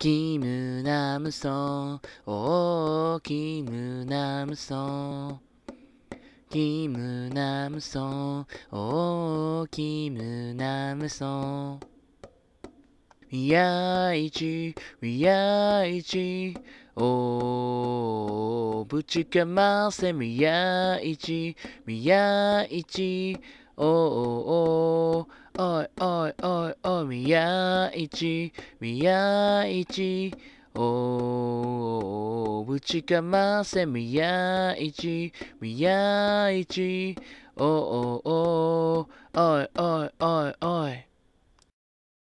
キムナムソおーキムナムソン。キムナムソおーキムナムソいやいちいやいちおーぶちかませみやいちみやいちおーおー宮市宮一おぶちかませ宮市宮市おおおおいおいおいおい